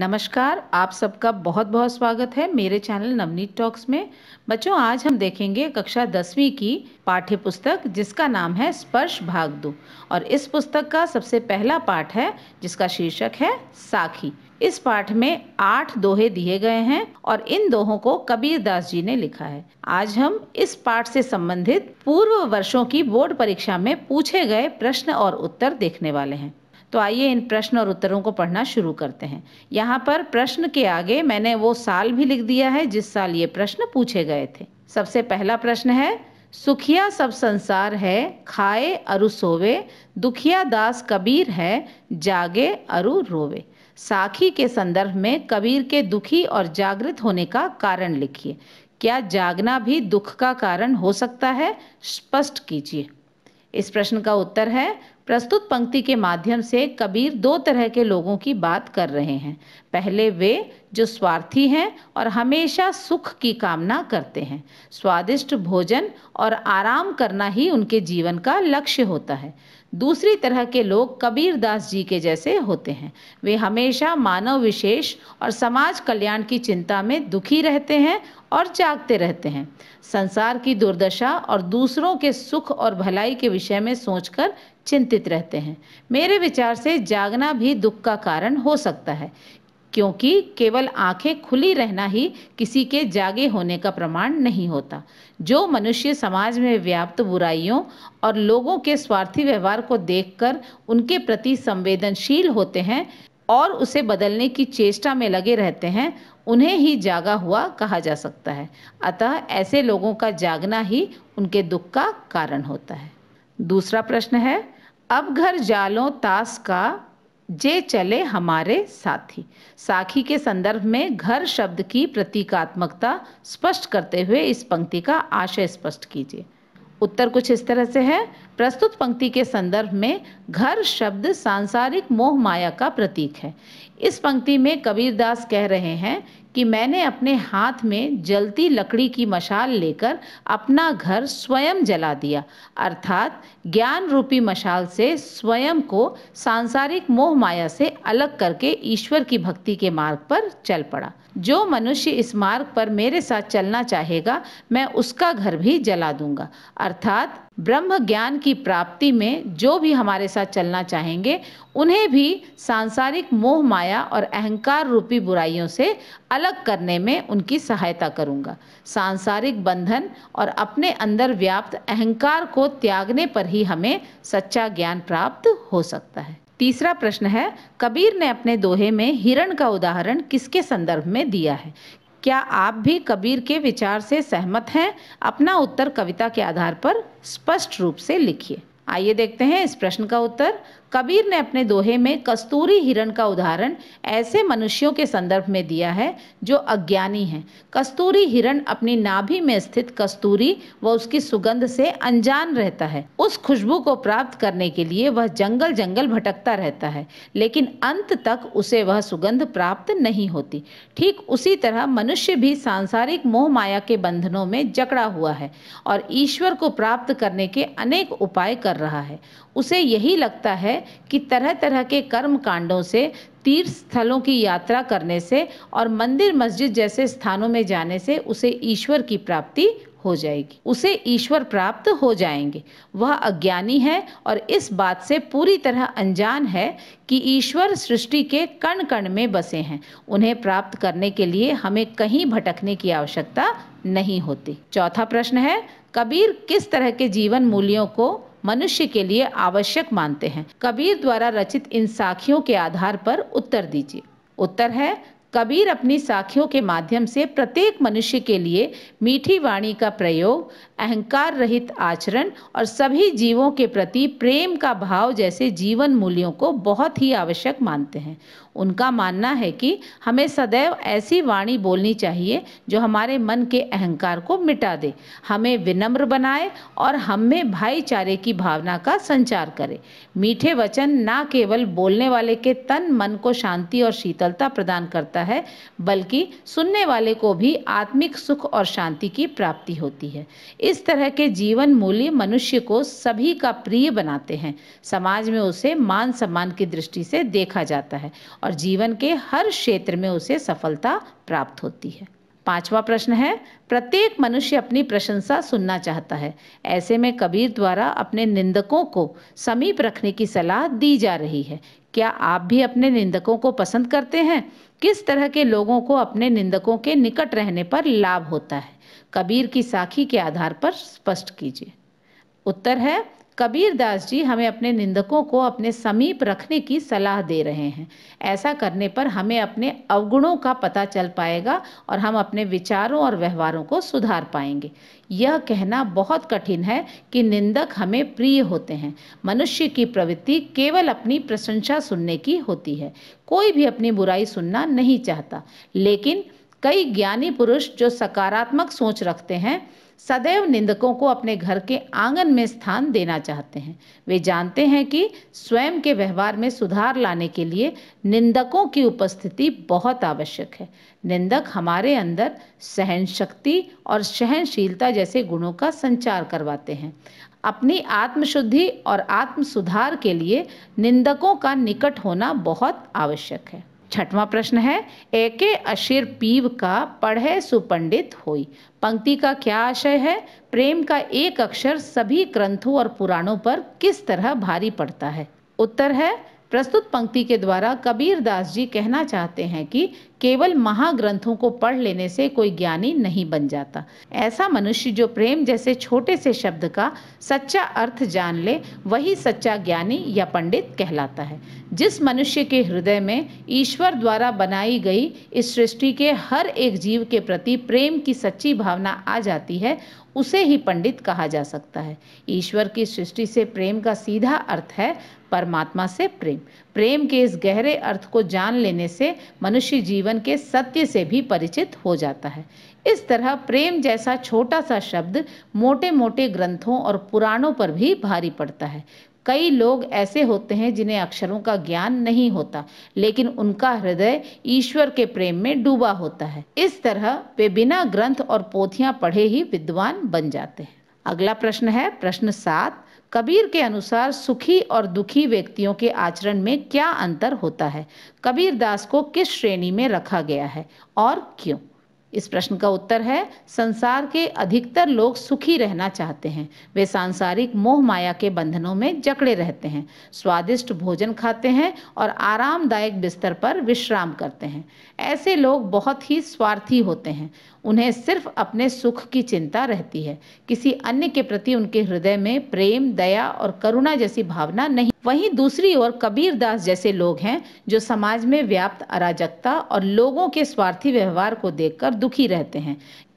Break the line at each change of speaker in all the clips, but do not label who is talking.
नमस्कार आप सबका बहुत बहुत स्वागत है मेरे चैनल नवनीत टॉक्स में बच्चों आज हम देखेंगे कक्षा दसवीं की पाठ्य पुस्तक जिसका नाम है स्पर्श भाग दो और इस पुस्तक का सबसे पहला पाठ है जिसका शीर्षक है साखी इस पाठ में आठ दोहे दिए गए हैं और इन दोहों को कबीर दास जी ने लिखा है आज हम इस पाठ से संबंधित पूर्व वर्षों की बोर्ड परीक्षा में पूछे गए प्रश्न और उत्तर देखने वाले हैं तो आइए इन प्रश्न और उत्तरों को पढ़ना शुरू करते हैं यहाँ पर प्रश्न के आगे मैंने वो साल भी लिख दिया है जिस साल ये प्रश्न पूछे गए थे सबसे पहला प्रश्न है सुखिया सब संसार है खाए अरु सोवे दुखिया दास कबीर है जागे अरु रोवे साखी के संदर्भ में कबीर के दुखी और जागृत होने का कारण लिखिए क्या जागना भी दुख का कारण हो सकता है स्पष्ट कीजिए इस प्रश्न का उत्तर है प्रस्तुत पंक्ति के माध्यम से कबीर दो तरह के लोगों की बात कर रहे हैं पहले वे जो स्वार्थी हैं और हमेशा सुख की कामना करते हैं स्वादिष्ट भोजन और आराम करना ही उनके जीवन का लक्ष्य होता है दूसरी तरह के लोग कबीरदास जी के जैसे होते हैं वे हमेशा मानव विशेष और समाज कल्याण की चिंता में दुखी रहते हैं और जागते रहते हैं संसार की दुर्दशा और दूसरों के सुख और भलाई के विषय में सोचकर चिंतित रहते हैं मेरे विचार से जागना भी दुख का कारण हो सकता है क्योंकि केवल आंखें खुली रहना ही किसी के जागे होने का प्रमाण नहीं होता जो मनुष्य समाज में व्याप्त बुराइयों और लोगों के स्वार्थी व्यवहार को देखकर उनके प्रति संवेदनशील होते हैं और उसे बदलने की चेष्टा में लगे रहते हैं उन्हें ही जागा हुआ कहा जा सकता है अतः ऐसे लोगों का जागना ही उनके दुख का कारण होता है दूसरा प्रश्न है अब घर जालों ताश का जे चले हमारे साथी साखी के संदर्भ में घर शब्द की प्रतीकात्मकता स्पष्ट करते हुए इस पंक्ति का आशय स्पष्ट कीजिए उत्तर कुछ इस तरह से है प्रस्तुत पंक्ति के संदर्भ में घर शब्द सांसारिक मोह माया का प्रतीक है इस पंक्ति में कबीरदास कह रहे हैं कि मैंने अपने हाथ में जलती लकड़ी की मशाल लेकर अपना घर स्वयं जला दिया अर्थात ज्ञान रूपी मशाल से स्वयं को सांसारिक मोह माया से अलग करके ईश्वर की भक्ति के मार्ग पर चल पड़ा जो मनुष्य इस मार्ग पर मेरे साथ चलना चाहेगा मैं उसका घर भी जला दूंगा अर्थात ब्रह्म ज्ञान की प्राप्ति में जो भी हमारे साथ चलना चाहेंगे उन्हें भी सांसारिक मोह माया और अहंकार रूपी बुराइयों से अलग अलग करने में उनकी सहायता करूंगा सांसारिक बंधन और अपने अंदर व्याप्त अहंकार को त्यागने पर ही हमें सच्चा ज्ञान प्राप्त हो सकता है तीसरा प्रश्न है कबीर ने अपने दोहे में हिरण का उदाहरण किसके संदर्भ में दिया है क्या आप भी कबीर के विचार से सहमत हैं अपना उत्तर कविता के आधार पर स्पष्ट रूप से लिखिए आइए देखते हैं इस प्रश्न का उत्तर कबीर ने अपने दोहे में कस्तूरी हिरण का उदाहरण ऐसे मनुष्यों के संदर्भ में दिया है जो अज्ञानी हैं कस्तूरी हिरण अपनी नाभि में स्थित कस्तूरी व उसकी सुगंध से अनजान रहता है उस खुशबू को प्राप्त करने के लिए वह जंगल जंगल भटकता रहता है लेकिन अंत तक उसे वह सुगंध प्राप्त नहीं होती ठीक उसी तरह मनुष्य भी सांसारिक मोह माया के बंधनों में जकड़ा हुआ है और ईश्वर को प्राप्त करने के अनेक उपाय कर रहा है उसे यही लगता है कि तरह तरह के कर्म कांडों से तीर्थ स्थलों की यात्रा करने से और मंदिर मस्जिद जैसे स्थानों में जाने से उसे ईश्वर की प्राप्ति हो जाएगी उसे ईश्वर प्राप्त हो जाएंगे वह अज्ञानी है और इस बात से पूरी तरह अनजान है कि ईश्वर सृष्टि के कण कण में बसे हैं उन्हें प्राप्त करने के लिए हमें कहीं भटकने की आवश्यकता नहीं होती चौथा प्रश्न है कबीर किस तरह के जीवन मूल्यों को मनुष्य के लिए आवश्यक मानते हैं कबीर द्वारा रचित इन साखियों के आधार पर उत्तर दीजिए उत्तर है कबीर अपनी साखियों के माध्यम से प्रत्येक मनुष्य के लिए मीठी वाणी का प्रयोग अहंकार रहित आचरण और सभी जीवों के प्रति प्रेम का भाव जैसे जीवन मूल्यों को बहुत ही आवश्यक मानते हैं उनका मानना है कि हमें सदैव ऐसी वाणी बोलनी चाहिए जो हमारे मन के अहंकार को मिटा दे हमें विनम्र बनाए और हम में भाईचारे की भावना का संचार करे मीठे वचन न केवल बोलने वाले के तन मन को शांति और शीतलता प्रदान करता है बल्कि सुनने वाले को भी आत्मिक सुख और शांति की प्राप्ति होती है इस तरह के जीवन मूल्य मनुष्य को सभी का प्रिय बनाते हैं समाज में उसे मान सम्मान की दृष्टि से देखा जाता है और और जीवन के हर क्षेत्र में उसे सफलता प्राप्त होती है पांचवा प्रश्न है प्रत्येक मनुष्य अपनी प्रशंसा सुनना चाहता है ऐसे में कबीर द्वारा अपने निंदकों को समीप रखने की सलाह दी जा रही है क्या आप भी अपने निंदकों को पसंद करते हैं किस तरह के लोगों को अपने निंदकों के निकट रहने पर लाभ होता है कबीर की साखी के आधार पर स्पष्ट कीजिए उत्तर है कबीर दास जी हमें अपने निंदकों को अपने समीप रखने की सलाह दे रहे हैं ऐसा करने पर हमें अपने अवगुणों का पता चल पाएगा और हम अपने विचारों और व्यवहारों को सुधार पाएंगे यह कहना बहुत कठिन है कि निंदक हमें प्रिय होते हैं मनुष्य की प्रवृत्ति केवल अपनी प्रशंसा सुनने की होती है कोई भी अपनी बुराई सुनना नहीं चाहता लेकिन कई ज्ञानी पुरुष जो सकारात्मक सोच रखते हैं सदैव निंदकों को अपने घर के आंगन में स्थान देना चाहते हैं वे जानते हैं कि स्वयं के व्यवहार में सुधार लाने के लिए निंदकों की उपस्थिति बहुत आवश्यक है निंदक हमारे अंदर सहन शक्ति और सहनशीलता जैसे गुणों का संचार करवाते हैं अपनी आत्मशुद्धि और आत्म सुधार के लिए निंदकों का निकट होना बहुत आवश्यक है छठवां प्रश्न है एके अशिर पीव का पढ़े सुपंडित होई पंक्ति का क्या आशय है प्रेम का एक अक्षर सभी ग्रंथों और पुराणों पर किस तरह भारी पड़ता है उत्तर है प्रस्तुत पंक्ति के द्वारा कबीर दास जी कहना चाहते हैं कि केवल महाग्रंथों को पढ़ लेने से कोई ज्ञानी नहीं बन जाता ऐसा मनुष्य जो प्रेम जैसे छोटे से शब्द का सच्चा अर्थ जान ले वही सच्चा ज्ञानी या पंडित कहलाता है जिस मनुष्य के हृदय में ईश्वर द्वारा बनाई गई इस सृष्टि के हर एक जीव के प्रति प्रेम की सच्ची भावना आ जाती है उसे ही पंडित कहा जा सकता है ईश्वर की सृष्टि से प्रेम का सीधा अर्थ है परमात्मा से प्रेम प्रेम के इस गहरे अर्थ को जान लेने से मनुष्य जीवन के सत्य से भी परिचित हो जाता है इस तरह प्रेम जैसा छोटा सा शब्द मोटे मोटे ग्रंथों और पुराणों पर भी भारी पड़ता है कई लोग ऐसे होते हैं जिन्हें अक्षरों का ज्ञान नहीं होता लेकिन उनका हृदय ईश्वर के प्रेम में डूबा होता है इस तरह वे बिना ग्रंथ और पोथियां पढ़े ही विद्वान बन जाते हैं अगला प्रश्न है प्रश्न सात कबीर के अनुसार सुखी और दुखी व्यक्तियों के आचरण में क्या अंतर होता है कबीर दास को किस श्रेणी में रखा गया है और क्यों इस प्रश्न का उत्तर है संसार के अधिकतर लोग सुखी रहना चाहते हैं वे सांसारिक मोह माया के बंधनों में जकड़े रहते हैं स्वादिष्ट भोजन खाते हैं और आरामदायक बिस्तर पर विश्राम करते हैं ऐसे लोग बहुत ही स्वार्थी होते हैं उन्हें सिर्फ अपने सुख की चिंता रहती है किसी अन्य के प्रति उनके हृदय में प्रेम दया और करुणा जैसी भावना नहीं वहीं दूसरी ओर कबीरदास जैसे लोग हैं जो समाज में व्याप्त अराजकता और लोगों के स्वार्थी व्यवहार को देखकर दुखी रहते हैं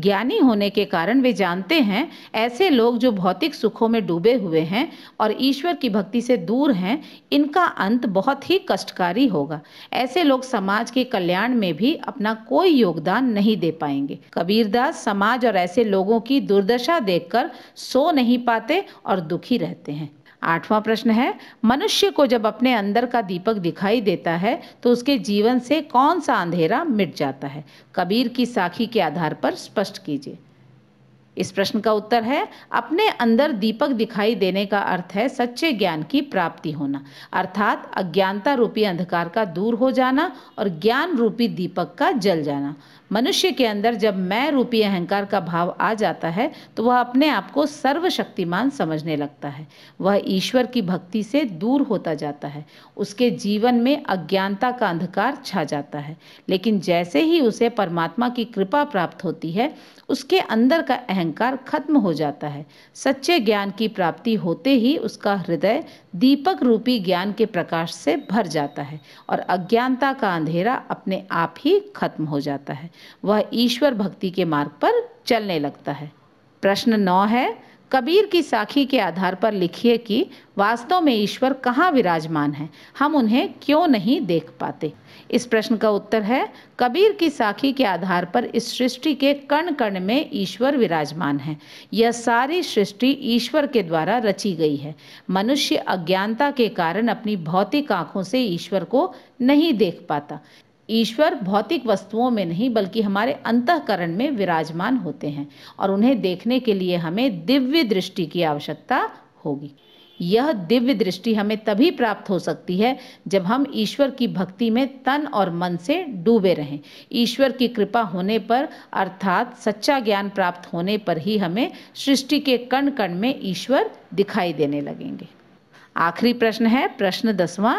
ज्ञानी होने के कारण वे जानते हैं ऐसे लोग जो भौतिक सुखों में डूबे हुए हैं और ईश्वर की भक्ति से दूर हैं इनका अंत बहुत ही कष्टकारी होगा ऐसे लोग समाज के कल्याण में भी अपना कोई योगदान नहीं दे पाएंगे कबीरदास समाज और ऐसे लोगों की दुर्दशा देखकर सो नहीं पाते और दुखी रहते हैं आठवां प्रश्न है मनुष्य को जब अपने अंदर का दीपक दिखाई देता है तो उसके जीवन से कौन सा अंधेरा मिट जाता है कबीर की साखी के आधार पर स्पष्ट कीजिए इस प्रश्न का उत्तर है अपने अंदर दीपक दिखाई देने का अर्थ है सच्चे ज्ञान की प्राप्ति होना अर्थात अज्ञानता रूपी अंधकार का दूर हो जाना और ज्ञान रूपी दीपक का जल जाना मनुष्य के अंदर जब मैं रूपी अहंकार का भाव आ जाता है तो वह अपने आप को सर्वशक्तिमान समझने लगता है वह ईश्वर की भक्ति से दूर होता जाता है उसके जीवन में अज्ञानता का अंधकार छा जाता है लेकिन जैसे ही उसे परमात्मा की कृपा प्राप्त होती है उसके अंदर का अहंकार खत्म हो जाता है सच्चे ज्ञान की प्राप्ति होते ही उसका हृदय दीपक रूपी ज्ञान के प्रकाश से भर जाता है और अज्ञानता का अंधेरा अपने आप ही खत्म हो जाता है वह ईश्वर भक्ति के मार्ग पर चलने लगता है प्रश्न नौ है कबीर की साखी के आधार पर लिखिए कि वास्तव में ईश्वर कहाँ विराजमान है हम उन्हें क्यों नहीं देख पाते इस प्रश्न का उत्तर है कबीर की साखी के आधार पर इस सृष्टि के कण कण में ईश्वर विराजमान है यह सारी सृष्टि ईश्वर के द्वारा रची गई है मनुष्य अज्ञानता के कारण अपनी भौतिक आँखों से ईश्वर को नहीं देख पाता ईश्वर भौतिक वस्तुओं में नहीं बल्कि हमारे अंतकरण में विराजमान होते हैं और उन्हें देखने के लिए हमें दिव्य दृष्टि की आवश्यकता होगी यह दिव्य दृष्टि हमें तभी प्राप्त हो सकती है जब हम ईश्वर की भक्ति में तन और मन से डूबे रहें ईश्वर की कृपा होने पर अर्थात सच्चा ज्ञान प्राप्त होने पर ही हमें सृष्टि के कण कण में ईश्वर दिखाई देने लगेंगे आखिरी प्रश्न है प्रश्न दसवां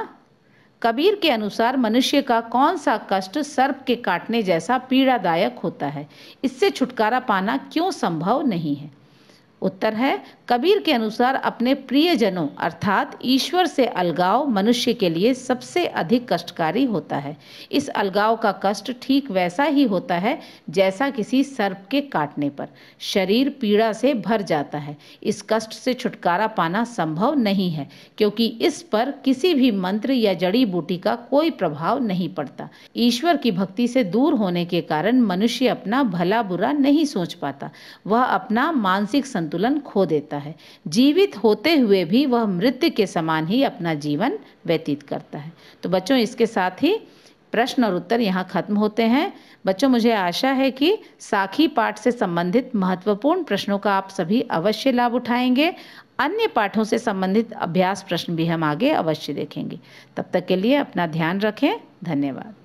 कबीर के अनुसार मनुष्य का कौन सा कष्ट सर्प के काटने जैसा पीड़ादायक होता है इससे छुटकारा पाना क्यों संभव नहीं है उत्तर है कबीर के अनुसार अपने प्रियजनों अर्थात ईश्वर से अलगाव मनुष्य के लिए सबसे अधिक कष्टकारी होता है इस अलगाव का कष्ट ठीक वैसा ही होता है जैसा किसी सर्प के काटने पर शरीर पीड़ा से भर जाता है इस कष्ट से छुटकारा पाना संभव नहीं है क्योंकि इस पर किसी भी मंत्र या जड़ी बूटी का कोई प्रभाव नहीं पड़ता ईश्वर की भक्ति से दूर होने के कारण मनुष्य अपना भला बुरा नहीं सोच पाता वह अपना मानसिक संतुलन संतुलन खो देता है जीवित होते हुए भी वह मृत्यु के समान ही अपना जीवन व्यतीत करता है तो बच्चों इसके साथ ही प्रश्न और उत्तर यहाँ खत्म होते हैं बच्चों मुझे आशा है कि साखी पाठ से संबंधित महत्वपूर्ण प्रश्नों का आप सभी अवश्य लाभ उठाएंगे अन्य पाठों से संबंधित अभ्यास प्रश्न भी हम आगे अवश्य देखेंगे तब तक के लिए अपना ध्यान रखें धन्यवाद